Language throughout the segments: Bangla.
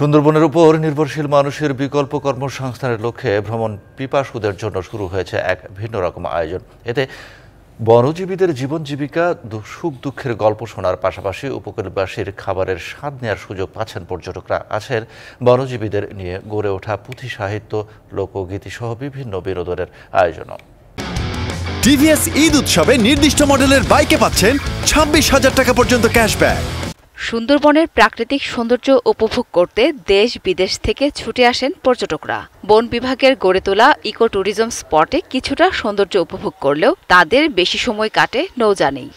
সুন্দরবনের উপর নির্ভরশীল মানুষের বিকল্প কর্মসংস্থানের লক্ষ্যে ভ্রমণ পিপাসুদের জন্য শুরু হয়েছে এক ভিন্ন রকম আয়োজন এতে বনজীবীদের জীবন জীবিকা সুখ দুঃখের গল্প শোনার পাশাপাশি উপকূলবাসীর খাবারের স্বাদ নেওয়ার সুযোগ পাচ্ছেন পর্যটকরা আছেন বনজীবীদের নিয়ে গড়ে ওঠা পুঁথি সাহিত্য লোকগীতিসহ বিভিন্ন বিনোদনের আয়োজনও টিভিএস ঈদ উৎসবে নির্দিষ্ট মডেলের বাইকে পাচ্ছেন ছাব্বিশ হাজার টাকা পর্যন্ত ক্যাশব্যাক সুন্দরবনের প্রাকৃতিক সৌন্দর্য উপভোগ করতে দেশ বিদেশ থেকে ছুটে আসেন পর্যটকরা বন বিভাগের গড়ে তোলা ইকো ট্যুরিজম স্পটে কিছুটা সৌন্দর্য উপভোগ করলেও তাদের বেশি সময় কাটে নৌজানেই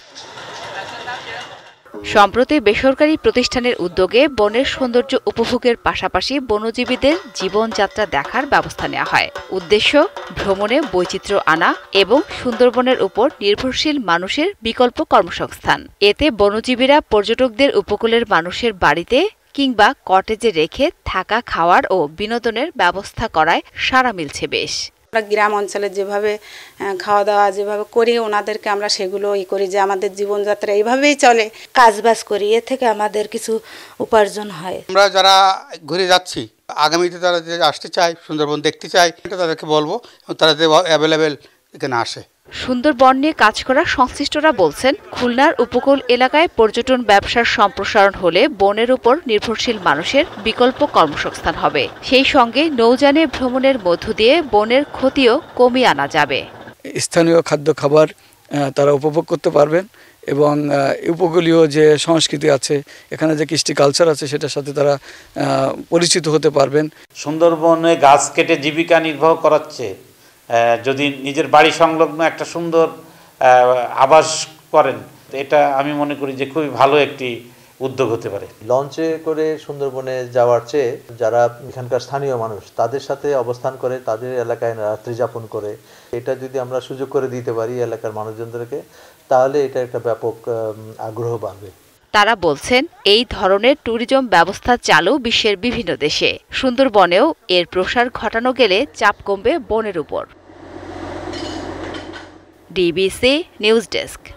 সম্প্রতি বেসরকারি প্রতিষ্ঠানের উদ্যোগে বনের সৌন্দর্য উপভোগের পাশাপাশি বনজীবীদের জীবনযাত্রা দেখার ব্যবস্থা নেওয়া হয় উদ্দেশ্য ভ্রমণে বৈচিত্র্য আনা এবং সুন্দরবনের উপর নির্ভরশীল মানুষের বিকল্প কর্মসংস্থান এতে বনজীবীরা পর্যটকদের উপকূলের মানুষের বাড়িতে কিংবা কটেজে রেখে থাকা খাওয়ার ও বিনোদনের ব্যবস্থা করায় সারা মিলছে বেশ আমরা গ্রাম অঞ্চলে যেভাবে খাওয়া দাওয়া যেভাবে করি ওনাদেরকে আমরা সেগুলো ই করি যে আমাদের জীবনযাত্রা এইভাবেই চলে কাজবাজ করি এ থেকে আমাদের কিছু উপার্জন হয় আমরা যারা ঘুরে যাচ্ছি আগামীতে তারা যে আসতে চায় সুন্দরবন দেখতে চায় তাদেরকে বলবো তারা যে অ্যাভেলেবেল এখানে আসে সুন্দরবন নিয়ে কাজ করা সংশ্লিষ্টরা বলছেন খুলনার উপকূল এলাকায় পর্যটন ব্যবসার সম্প্রসারণ হলে বনের উপর নির্ভরশীল মানুষের বিকল্প কর্মসংস্থান হবে সেই সঙ্গে নৌজানে ভ্রমণের মধ্য দিয়ে বনের ক্ষতিও কমিয়ে আনা যাবে স্থানীয় খাদ্য খাবার তারা উপভোগ করতে পারবেন এবং উপকূলীয় যে সংস্কৃতি আছে এখানে যে কৃষ্টি কালচার আছে সেটার সাথে তারা পরিচিত হতে পারবেন সুন্দরবনে গাছ কেটে জীবিকা নির্বাহ করাচ্ছে যদি নিজের বাড়ি সংলগ্ন একটা সুন্দর আবাস করেন এটা আমি মনে করি যে খুবই ভালো একটি উদ্যোগ হতে পারে লঞ্চে করে সুন্দরবনে যাওয়ার চেয়ে যারা এখানকার স্থানীয় মানুষ তাদের সাথে অবস্থান করে তাদের এলাকায় রাত্রি যাপন করে এটা যদি আমরা সুযোগ করে দিতে পারি এলাকার মানুষজনদেরকে তাহলে এটা একটা ব্যাপক আগ্রহ বাড়বে তারা বলছেন এই ধরনের ট্যুরিজম ব্যবস্থা চালু বিশ্বের বিভিন্ন দেশে সুন্দরবনেও এর প্রসার ঘটানো গেলে চাপ কমবে বনের উপর DBC News Desk.